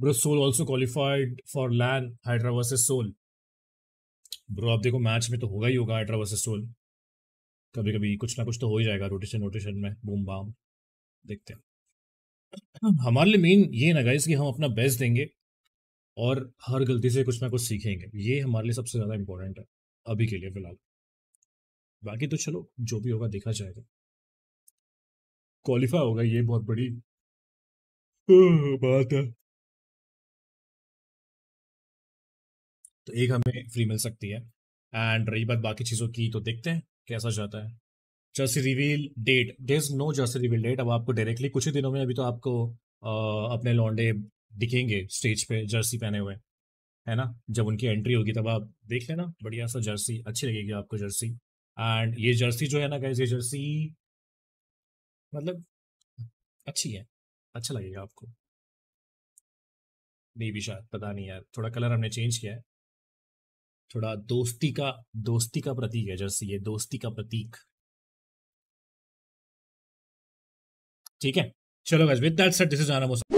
bro soul also qualified for LAN hydra versus soul bro आप देखो match में तो होगा ही होगा हाइड्रा वर्सेज सोल कभी कभी कुछ ना कुछ तो हो ही जाएगा रोटेशन रोटेशन में बूम बाम देखते हैं हमारे लिए मेन ये ना गाइज कि हम अपना बेस्ट देंगे और हर गलती से कुछ ना कुछ सीखेंगे ये हमारे लिए सबसे ज़्यादा इम्पोर्टेंट है अभी के लिए फिलहाल बाकी तो चलो जो भी होगा देखा जाएगा क्वालिफाई होगा ये बहुत बड़ी हाँ, बात है तो एक हमें फ्री मिल सकती है एंड रही बात बाकी चीज़ों की तो देखते हैं कैसा जाता है jersey reveal date there is no jersey reveal date अब आपको डायरेक्टली कुछ ही दिनों में अभी तो आपको आ, अपने लॉन्डे दिखेंगे स्टेज पे जर्सी पहने हुए है ना जब उनकी एंट्री होगी तब आप देख लेना बढ़िया सा जर्सी अच्छी लगेगी आपको जर्सी एंड ये जर्सी जो है ना गैस ये जर्सी मतलब अच्छी है अच्छा लगेगा आपको नहीं भी शायद पता नहीं यार थोड़ा कलर हमने चेंज किया है थोड़ा दोस्ती का दोस्ती का प्रतीक है जर्सी ये दोस्ती का प्रतीक ठीक है चलो गज with that set this is आना